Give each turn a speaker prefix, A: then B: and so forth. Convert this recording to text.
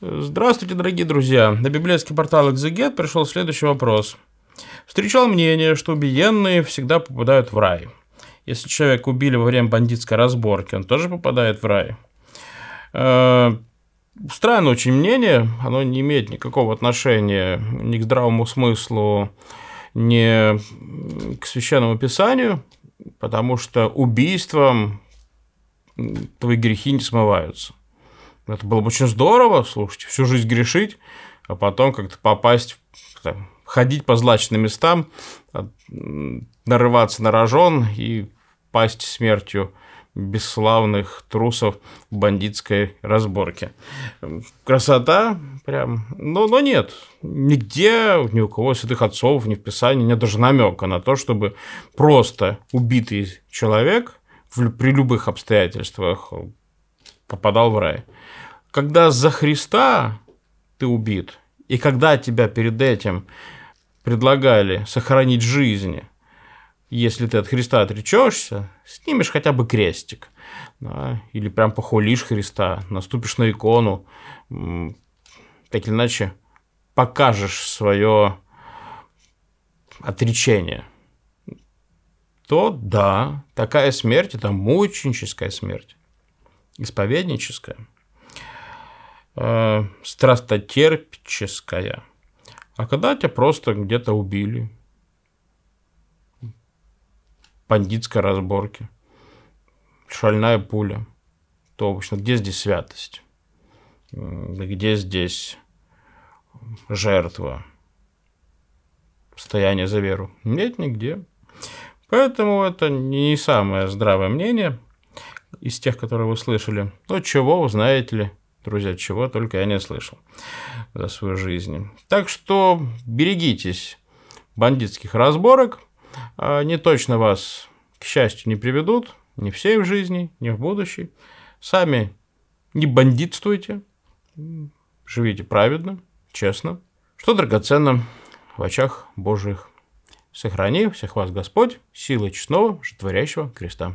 A: Здравствуйте, дорогие друзья. На библейский портал Exeget пришел следующий вопрос. Встречал мнение, что убиенные всегда попадают в рай. Если человека убили во время бандитской разборки, он тоже попадает в рай. Э, странное очень мнение, оно не имеет никакого отношения ни к здравому смыслу, ни к священному писанию, потому что убийством твои грехи не смываются. Это было бы очень здорово, слушайте, всю жизнь грешить, а потом как-то попасть, там, ходить по злачным местам, а, нарываться на рожон и пасть смертью бесславных трусов в бандитской разборке. Красота прям. Но, но нет, нигде ни у кого святых отцов, ни в Писании нет даже намека на то, чтобы просто убитый человек при любых обстоятельствах попадал в рай. Когда за Христа ты убит, и когда тебя перед этим предлагали сохранить жизнь, если ты от Христа отречешься, снимешь хотя бы крестик. Да, или прям похулишь Христа, наступишь на икону, так или иначе покажешь свое отречение, то да, такая смерть – это мученическая смерть исповедническая, э, страстотерпческая. А когда тебя просто где-то убили, бандитской разборки, шальная пуля, то обычно где здесь святость? Где здесь жертва? Стояние за веру? Нет, нигде. Поэтому это не самое здравое мнение – из тех, которые вы слышали. Ну, чего, вы знаете ли, друзья, чего только я не слышал за свою жизнь. Так что берегитесь бандитских разборок. А, не точно вас, к счастью, не приведут. Не всей в жизни, не в будущей. Сами не бандитствуйте. Живите праведно, честно. Что драгоценно в очах Божьих. Сохрани всех вас Господь, силы честного, житворящего креста.